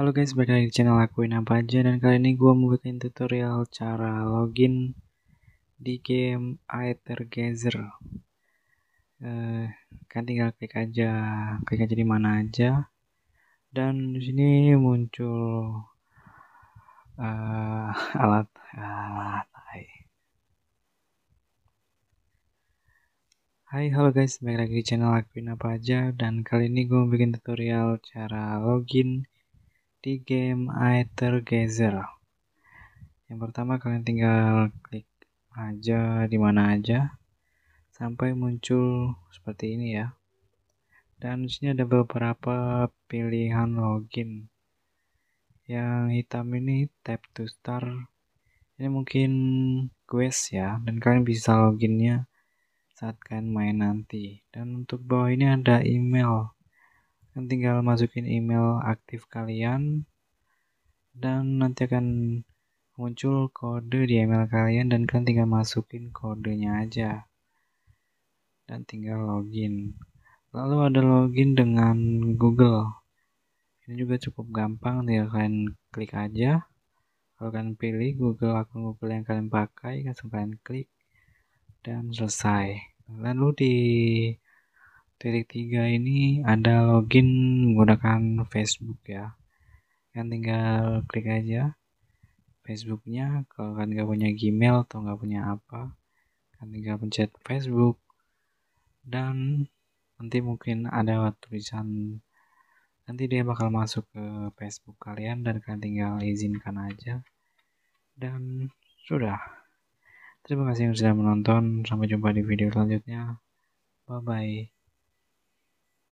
Halo guys, balik lagi di channel lakuin apa aja dan kali ini gue mau bikin tutorial cara login di game Aether Gazer. Eh, kan tinggal klik aja, klik aja di mana aja. Dan di sini muncul uh, alat alat. Hai. Hai, halo guys, balik lagi di channel lakuin apa aja dan kali ini gue mau bikin tutorial cara login di game Gazer. Yang pertama kalian tinggal klik aja di mana aja sampai muncul seperti ini ya. Dan di sini ada beberapa pilihan login. Yang hitam ini tap to start. Ini mungkin quest ya dan kalian bisa loginnya saat kalian main nanti. Dan untuk bawah ini ada email kan tinggal masukin email aktif kalian dan nanti akan muncul kode di email kalian dan kalian tinggal masukin kodenya aja dan tinggal login lalu ada login dengan Google ini juga cukup gampang tinggal kalian klik aja kalau kalian pilih Google akun Google yang kalian pakai langsung kalian klik dan selesai lalu di titik tiga ini ada login menggunakan Facebook ya kan tinggal klik aja Facebooknya kalau kan nggak punya Gmail atau nggak punya apa kan tinggal pencet Facebook dan nanti mungkin ada tulisan nanti dia bakal masuk ke Facebook kalian dan kalian tinggal izinkan aja dan sudah terima kasih yang sudah menonton sampai jumpa di video selanjutnya bye bye